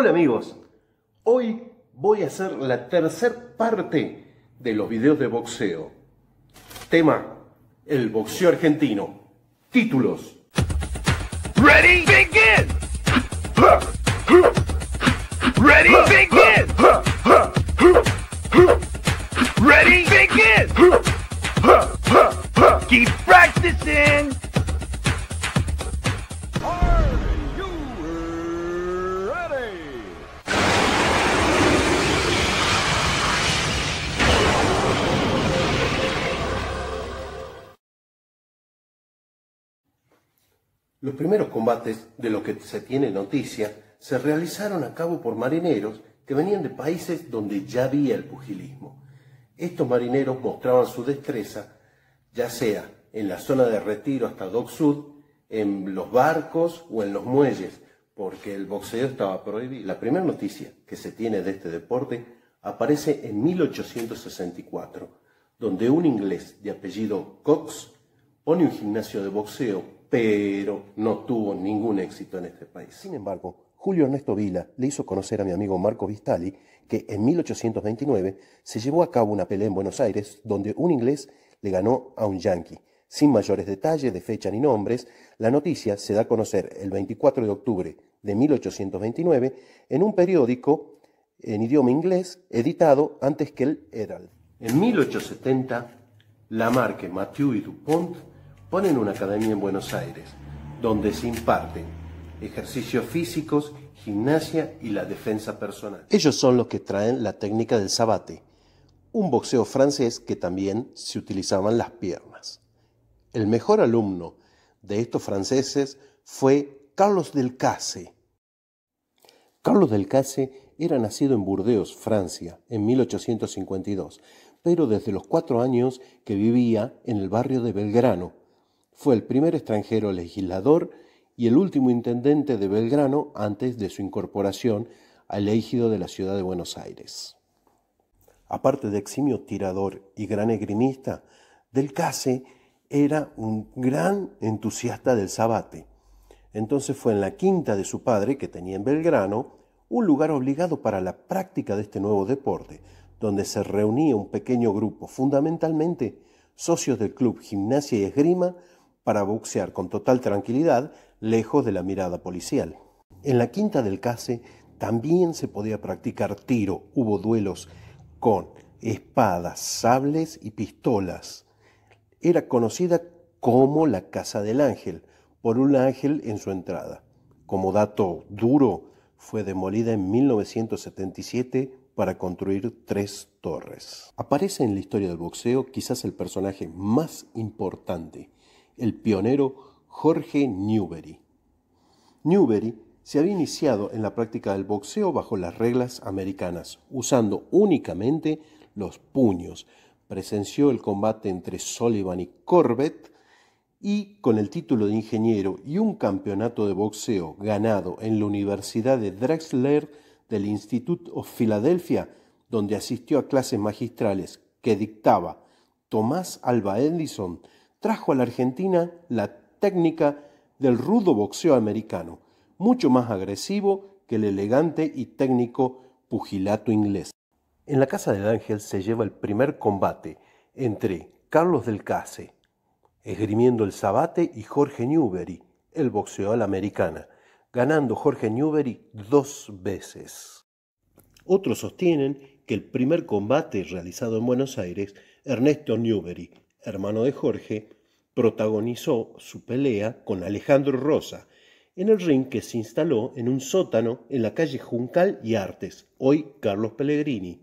Hola amigos, hoy voy a hacer la tercer parte de los videos de boxeo. Tema, el boxeo argentino. Títulos. Ready, begin! Ready, begin! Ready, begin! Los primeros combates, de lo que se tiene noticia, se realizaron a cabo por marineros que venían de países donde ya había el pugilismo. Estos marineros mostraban su destreza, ya sea en la zona de retiro hasta Dock Sud, en los barcos o en los muelles, porque el boxeo estaba prohibido. La primera noticia que se tiene de este deporte aparece en 1864, donde un inglés de apellido Cox pone un gimnasio de boxeo pero no tuvo ningún éxito en este país. Sin embargo, Julio Ernesto Vila le hizo conocer a mi amigo Marco Vistali que en 1829 se llevó a cabo una pelea en Buenos Aires donde un inglés le ganó a un yanqui. Sin mayores detalles de fecha ni nombres, la noticia se da a conocer el 24 de octubre de 1829 en un periódico en idioma inglés editado antes que el Herald. En 1870, Lamarque, Mathieu y Dupont ponen una academia en Buenos Aires, donde se imparten ejercicios físicos, gimnasia y la defensa personal. Ellos son los que traen la técnica del sabate, un boxeo francés que también se utilizaban las piernas. El mejor alumno de estos franceses fue Carlos del Carlos del era nacido en Burdeos, Francia, en 1852, pero desde los cuatro años que vivía en el barrio de Belgrano, fue el primer extranjero legislador y el último intendente de Belgrano antes de su incorporación al ejido de la ciudad de Buenos Aires. Aparte de eximio tirador y gran esgrimista, Del Case era un gran entusiasta del sabate. Entonces fue en la quinta de su padre, que tenía en Belgrano, un lugar obligado para la práctica de este nuevo deporte, donde se reunía un pequeño grupo, fundamentalmente socios del club Gimnasia y Esgrima, para boxear con total tranquilidad lejos de la mirada policial. En la quinta del Case también se podía practicar tiro, hubo duelos con espadas, sables y pistolas. Era conocida como la Casa del Ángel, por un ángel en su entrada. Como dato duro, fue demolida en 1977 para construir tres torres. Aparece en la historia del boxeo quizás el personaje más importante el pionero Jorge Newbery. Newbery se había iniciado en la práctica del boxeo bajo las reglas americanas, usando únicamente los puños. Presenció el combate entre Sullivan y Corbett y con el título de ingeniero y un campeonato de boxeo ganado en la Universidad de Drexler del Institute of Philadelphia, donde asistió a clases magistrales que dictaba Tomás Alba Edison, trajo a la Argentina la técnica del rudo boxeo americano, mucho más agresivo que el elegante y técnico pugilato inglés. En la Casa del Ángel se lleva el primer combate entre Carlos del Case, esgrimiendo el sabate, y Jorge Newbery, el boxeador americana, ganando Jorge Newbery dos veces. Otros sostienen que el primer combate realizado en Buenos Aires, Ernesto Newbery hermano de Jorge, protagonizó su pelea con Alejandro Rosa en el ring que se instaló en un sótano en la calle Juncal y Artes, hoy Carlos Pellegrini.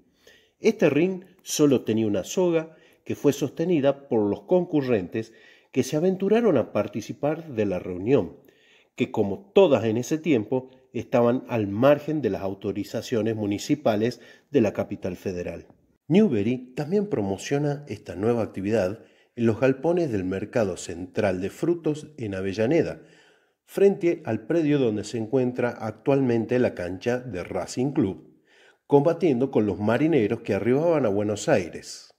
Este ring solo tenía una soga que fue sostenida por los concurrentes que se aventuraron a participar de la reunión, que como todas en ese tiempo estaban al margen de las autorizaciones municipales de la capital federal. Newbery también promociona esta nueva actividad en los galpones del Mercado Central de Frutos en Avellaneda, frente al predio donde se encuentra actualmente la cancha de Racing Club, combatiendo con los marineros que arribaban a Buenos Aires.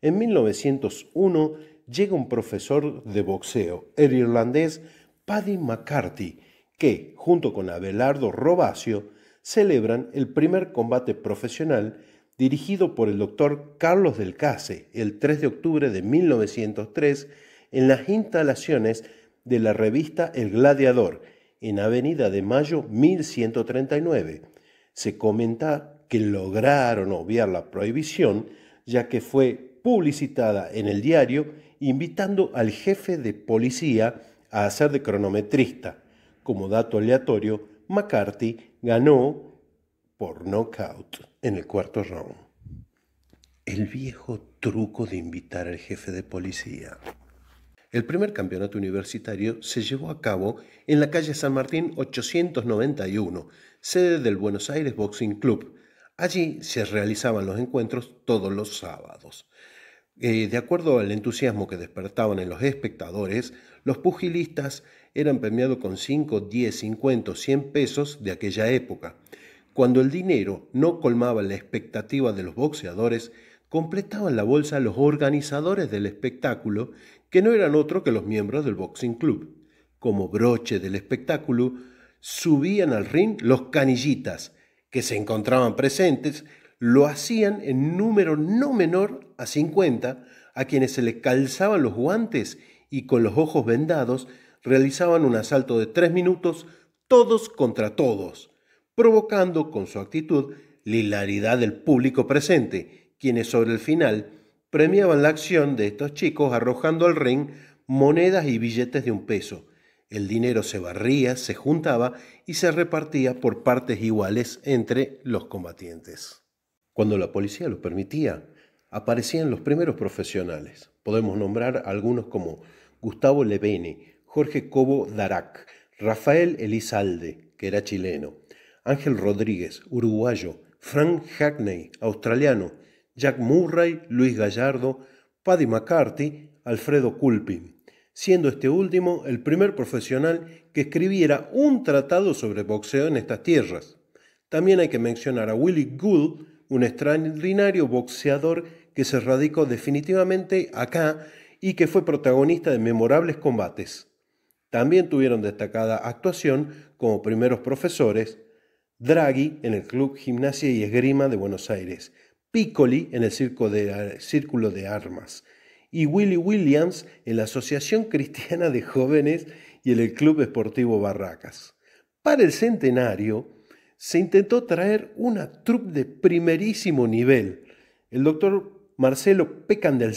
En 1901 llega un profesor de boxeo, el irlandés Paddy McCarthy, que, junto con Abelardo Robacio, celebran el primer combate profesional dirigido por el doctor Carlos del Case el 3 de octubre de 1903 en las instalaciones de la revista El Gladiador, en Avenida de Mayo 1139. Se comenta que lograron obviar la prohibición, ya que fue publicitada en el diario invitando al jefe de policía a hacer de cronometrista. Como dato aleatorio, McCarthy ganó por knockout en el cuarto round. El viejo truco de invitar al jefe de policía. El primer campeonato universitario se llevó a cabo en la calle San Martín 891, sede del Buenos Aires Boxing Club. Allí se realizaban los encuentros todos los sábados. Eh, de acuerdo al entusiasmo que despertaban en los espectadores, los pugilistas eran premiados con 5, 10, 50 100 pesos de aquella época. Cuando el dinero no colmaba la expectativa de los boxeadores, completaban la bolsa los organizadores del espectáculo, que no eran otro que los miembros del Boxing Club. Como broche del espectáculo, subían al ring los canillitas, que se encontraban presentes, lo hacían en número no menor a 50, a quienes se les calzaban los guantes y con los ojos vendados realizaban un asalto de tres minutos, todos contra todos provocando con su actitud la hilaridad del público presente, quienes sobre el final premiaban la acción de estos chicos arrojando al ring monedas y billetes de un peso. El dinero se barría, se juntaba y se repartía por partes iguales entre los combatientes. Cuando la policía lo permitía, aparecían los primeros profesionales. Podemos nombrar algunos como Gustavo Levene, Jorge Cobo Darac, Rafael Elizalde, que era chileno, Ángel Rodríguez, uruguayo, Frank Hackney, australiano, Jack Murray, Luis Gallardo, Paddy McCarthy, Alfredo Culpin, siendo este último el primer profesional que escribiera un tratado sobre boxeo en estas tierras. También hay que mencionar a Willie Gould, un extraordinario boxeador que se radicó definitivamente acá y que fue protagonista de memorables combates. También tuvieron destacada actuación como primeros profesores Draghi en el Club Gimnasia y Esgrima de Buenos Aires, Piccoli en el Círculo de Armas y Willy Williams en la Asociación Cristiana de Jóvenes y en el Club Esportivo Barracas. Para el centenario se intentó traer una troupe de primerísimo nivel. El doctor Marcelo Pecan del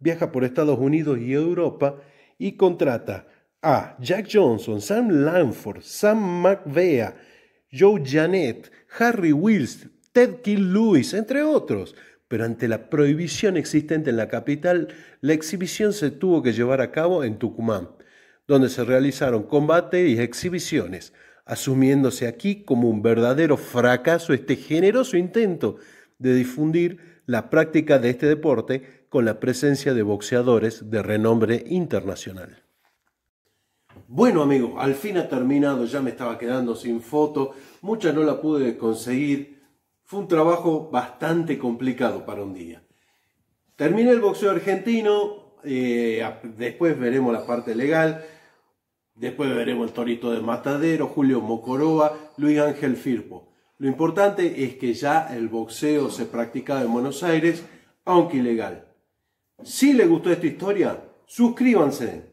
viaja por Estados Unidos y Europa y contrata a Jack Johnson, Sam Lanford, Sam McVea, Joe Janet, Harry Wills, Ted King Lewis, entre otros. Pero ante la prohibición existente en la capital, la exhibición se tuvo que llevar a cabo en Tucumán, donde se realizaron combates y exhibiciones, asumiéndose aquí como un verdadero fracaso este generoso intento de difundir la práctica de este deporte con la presencia de boxeadores de renombre internacional. Bueno amigos, al fin ha terminado, ya me estaba quedando sin foto, muchas no la pude conseguir, fue un trabajo bastante complicado para un día. Terminé el boxeo argentino, eh, después veremos la parte legal, después veremos el Torito de Matadero, Julio Mocoroa, Luis Ángel Firpo. Lo importante es que ya el boxeo se practicaba en Buenos Aires, aunque ilegal. Si les gustó esta historia, suscríbanse